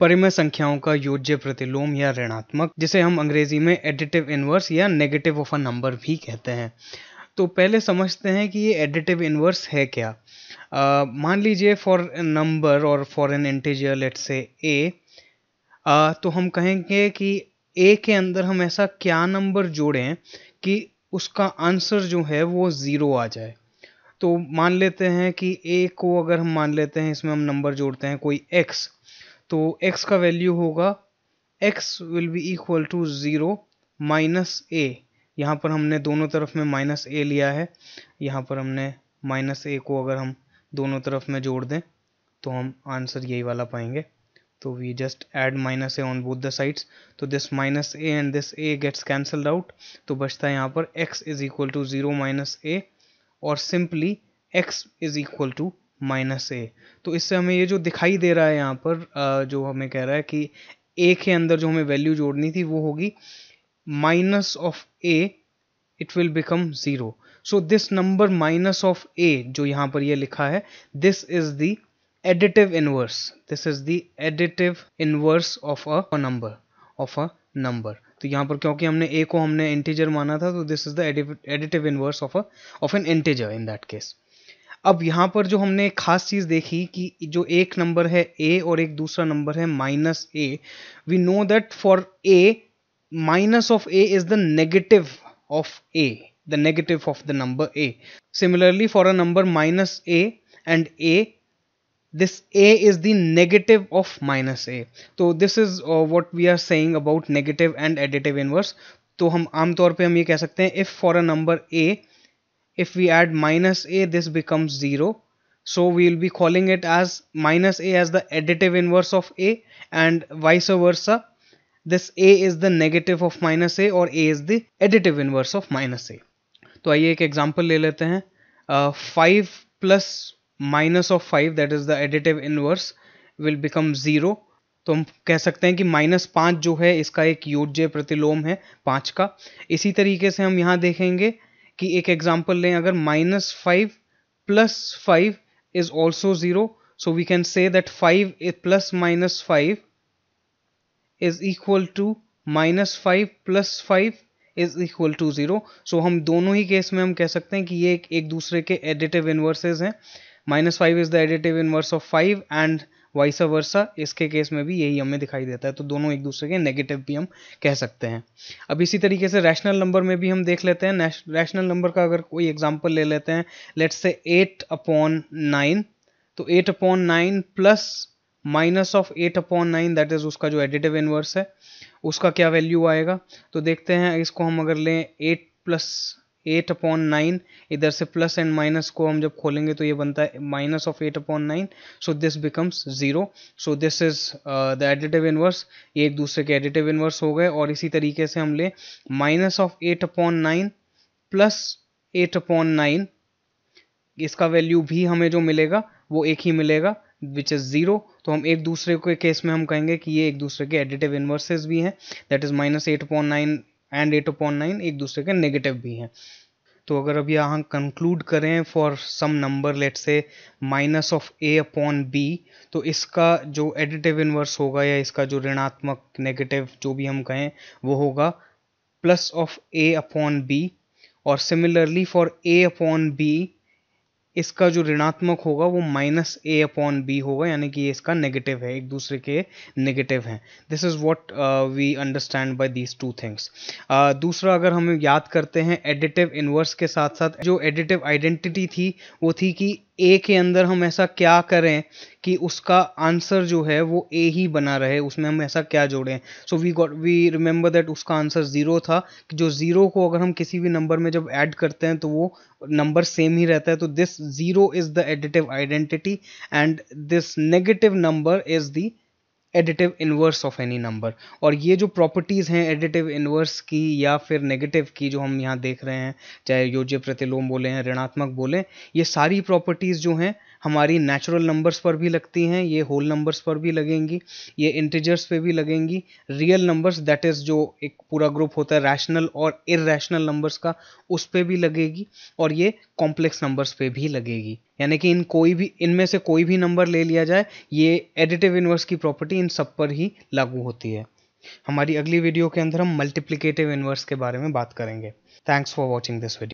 परिमेय संख्याओं का योज्य प्रतिलोम या ऋणात्मक जिसे हम अंग्रेजी में एडिटिव इनवर्स या नेगेटिव ऑफ अ नंबर भी कहते हैं तो पहले समझते हैं कि ये एडिटिव इन्वर्स है क्या मान लीजिए फॉर नंबर और for an integer let say a तो हम कहेंगे कि ए के अंदर हम ऐसा क्या नंबर जोड़ें कि उसका आंसर जो है वो ज़ीरो आ जाए तो मान लेते हैं कि ए को अगर हम मान लेते हैं इसमें हम नंबर जोड़ते हैं कोई एक्स तो x का वैल्यू होगा x will be equal to zero minus a यहाँ पर हमने दोनों तरफ में माइनस ए लिया है यहाँ पर हमने माइनस ए को अगर हम दोनों तरफ में जोड़ दें तो हम आंसर यही वाला पाएंगे तो we just add minus a on both the sides तो this minus a and this a gets cancelled out तो बचता है यहाँ पर x is equal to zero minus a और simply x is equal to minus a तो इससे हमें ये जो दिखाई दे रहा है यहाँ पर जो हमें कह रहा है कि ए के अंदर जो हमें वैल्यू जोड़नी थी वो होगी minus of a it will become zero so this number minus of a जो यहाँ पर ये लिखा है this is the additive inverse this is the additive inverse of a number of a number तो यहाँ पर क्योंकि हमने ए को हमने इंटीजर माना था तो this is the additive inverse of a of an integer in that case अब यहाँ पर जो हमने खास चीज़ देखी कि जो एक नंबर है ए और एक दूसरा नंबर है minus a we know that for a minus of a is the negative of a the negative of the number a similarly for a number minus a and a this a is the negative of minus a तो this is what we are saying about negative and additive inverse तो हम आमतौर पर हम ये कह सकते हैं if for a number a if we add minus a this becomes 0 so we will be calling it as minus a as the additive inverse of a and vice versa this a is the negative of minus a or a is the additive inverse of minus a तो आइए एक example ले लेते हैं five plus minus of five that is the additive inverse will become zero तो हम कह सकते हैं कि माइनस पाँच जो है इसका एक योज्य प्रतिलोम है पाँच का इसी तरीके से हम यहाँ देखेंगे कि एक एग्जाम्पल लें अगर minus five plus five is also zero so we can say that five plus minus five is equal to minus five plus five is equal to zero सो हम दोनों ही केस में हम कह सकते हैं कि ये एक, एक दूसरे के एडिटिव इनवर्सेज हैं minus five is the additive inverse of five and vice versa इसके केस में भी यही हमें दिखाई देता है तो दोनों एक दूसरे के नेगेटिव भी हम कह सकते हैं अब इसी तरीके से रैशनल नंबर में भी हम देख लेते हैं रैशनल नंबर का अगर कोई एग्जाम्पल ले लेते हैं let's say eight upon nine तो eight upon nine plus minus of eight upon nine that is उसका जो एडिटिव इनवर्स है उसका क्या वैल्यू आएगा तो देखते हैं इसको हम अगर लें eight plus eight upon nine इधर से प्लस एंड माइनस को हम जब खोलेंगे तो ये बनता है minus of eight upon nine so this becomes zero so this is the additive inverse ये एक दूसरे के एडिटिव इनवर्स हो गए और इसी तरीके से हम ले minus of eight upon nine plus eight upon nine इसका वैल्यू भी हमें जो मिलेगा वो एक ही मिलेगा विच इज़ ज़ीरो तो हम एक दूसरे के केस में हम कहेंगे कि ये एक दूसरे के एडिटिव इनवर्सेज भी हैं that is minus eight upon nine and eight upon nine एक दूसरे के नेगेटिव भी हैं तो अगर अब यहाँ कंक्लूड करें for some number let say minus of a upon b तो इसका जो एडिटिव इन्वर्स होगा या इसका जो ऋणात्मक नेगेटिव जो भी हम कहें वो होगा plus of a upon b और similarly for a upon b इसका जो ऋणात्मक होगा वो माइनस ए अपॉन बी होगा यानी कि ये इसका नेगेटिव है एक दूसरे के नेगेटिव हैं this is what we understand by these two things दूसरा अगर हम याद करते हैं एडिटिव इनवर्स के साथ साथ जो एडिटिव आइडेंटिटी थी वो थी कि ए के अंदर हम ऐसा क्या करें कि उसका आंसर जो है वो ए ही बना रहे उसमें हम ऐसा क्या जोड़ें so we got we remember that उसका आंसर ज़ीरो था जो ज़ीरो को अगर हम किसी भी नंबर में जब ऐड करते हैं तो वो नंबर सेम ही रहता है तो this zero is the additive identity and this negative number is the additive inverse of any number और ये जो प्रॉपर्टीज़ हैं एडिटिव इन्वर्स की या फिर नेगेटिव की जो हम यहाँ देख रहे हैं चाहे योज्य प्रतिलोम बोले हैं ऋणात्मक बोले ये सारी प्रॉपर्टीज़ जो हैं हमारी नेचुरल नंबर्स पर भी लगती हैं ये होल नंबर्स पर भी लगेंगी ये इंटीजर्स पे भी लगेंगी रियल नंबर्स दैट इज़ जो एक पूरा ग्रुप होता है रैशनल और इरेशनल नंबर्स का उस पर भी लगेगी और ये कॉम्प्लेक्स नंबर्स पे भी लगेगी यानी कि इन कोई भी इनमें से कोई भी नंबर ले लिया जाए ये एडिटिव इनवर्स की प्रॉपर्टी इन सब पर ही लागू होती है हमारी अगली वीडियो के अंदर हम मल्टीप्लिकेटिव इनवर्स के बारे में बात करेंगे thanks for watching this video